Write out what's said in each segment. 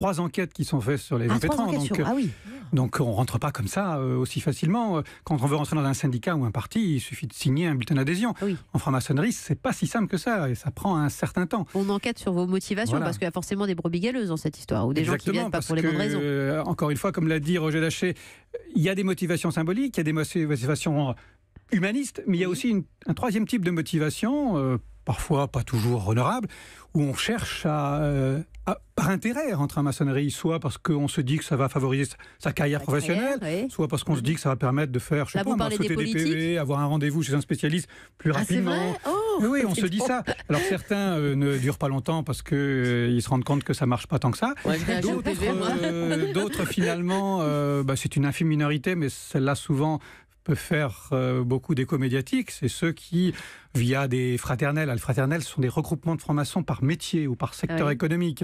trois enquêtes qui sont faites sur les ah, Donc, ah euh, donc on rentre pas comme ça euh, aussi facilement. Euh, quand on veut rentrer dans un syndicat ou un parti, il suffit de signer un bulletin d'adhésion. Ah en franc-maçonnerie, c'est pas si simple que ça et ça prend un certain temps. On enquête sur vos motivations parce qu'il y a forcément des brebis galeuses dans cette histoire ou des gens qui viennent pas pour les bonnes raisons. encore une fois, comme l'a dit Roger Daché, il y a des motivations symboliques, il y a des motivations humanistes, mais il y a aussi un troisième type de motivation. parfois pas toujours honorable, où on cherche à ah, par intérêt entre en maçonnerie, soit parce qu'on se dit que ça va favoriser sa carrière professionnelle, soit parce qu'on se dit que ça va permettre de faire, je sais pas, e, avoir un rendez-vous chez un spécialiste plus ah, rapidement. Oh, oui, on se dit ça. Alors certains euh, ne durent pas longtemps parce qu'ils euh, se rendent compte que ça marche pas tant que ça. Euh, d'autres, finalement, bah, c'est une infime minorité, mais celle-là souvent peut faire euh, beaucoup d'éco médiatique, c'est ceux qui, via des fraternels, les sont des regroupements de francs-maçons par métier ou par secteur économique,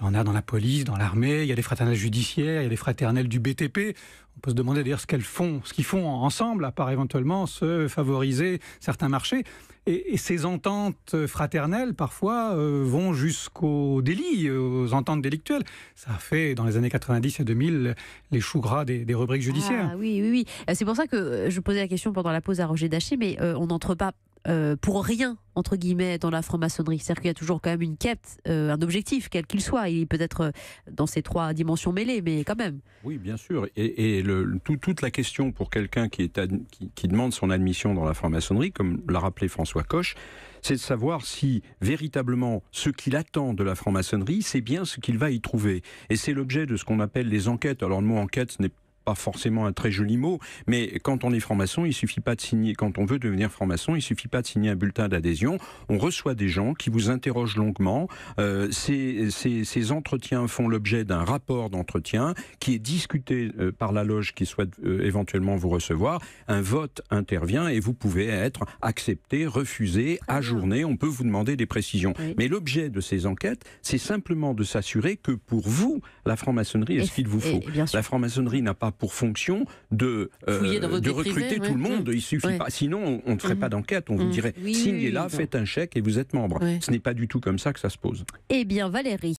il y en a dans la police, dans l'armée, il y a des fraternelles judiciaires, il y a des fraternels du BTP. On peut se demander d'ailleurs ce qu'elles font, ce qu'ils font ensemble, à part éventuellement se favoriser certains marchés. Et, ces ententes fraternelles, parfois, euh, vont jusqu'aux délits, aux ententes délictuelles. Ça a fait, dans les années 90 et 2000, les choux gras des, rubriques judiciaires. Ah oui, oui, oui. Euh, c'est pour ça que euh, je posais la question pendant la pause à Roger Daché, mais on n'entre pas euh, pour rien, entre guillemets, dans la franc-maçonnerie. C'est-à-dire qu'il y a toujours quand même une quête, euh, un objectif, quel qu'il soit. Il peut-être euh, dans ces trois dimensions mêlées, mais quand même. Oui, bien sûr. Et, toute la question pour quelqu'un qui, demande son admission dans la franc-maçonnerie, comme l'a rappelé François Coche, c'est de savoir si véritablement ce qu'il attend de la franc-maçonnerie, c'est bien ce qu'il va y trouver. Et c'est l'objet de ce qu'on appelle les enquêtes. Alors le mot enquête n'est pas forcément un très joli mot, mais quand on est franc-maçon, il suffit pas de signer, quand on veut devenir franc-maçon, il suffit pas de signer un bulletin d'adhésion. On reçoit des gens qui vous interrogent longuement. Euh, ces, ces, entretiens font l'objet d'un rapport d'entretien qui est discuté euh, par la loge qui souhaite euh, éventuellement vous recevoir. Un vote intervient et vous pouvez être accepté, refusé, ajourné. On peut vous demander des précisions. Mais l'objet de ces enquêtes, c'est simplement de s'assurer que pour vous, la franc-maçonnerie est ce qu'il vous faut. La franc-maçonnerie n'a pas pour fonction de, euh, de recruter tout le monde. Il suffit pas. Sinon, on ne ferait mmh. pas d'enquête. On vous mmh. dirait signez là, faites un chèque et vous êtes membre. Ce n'est pas du tout comme ça que ça se pose. Eh bien, Valérie.